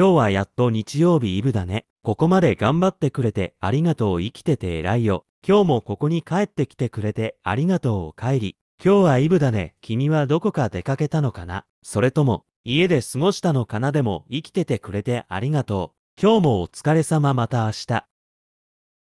今日はやっと日曜日イブだね。ここまで頑張ってくれてありがとう生きてて偉いよ。今日もここに帰ってきてくれてありがとうお帰り。今日はイブだね。君はどこか出かけたのかなそれとも、家で過ごしたのかなでも生きててくれてありがとう。今日もお疲れ様また明日。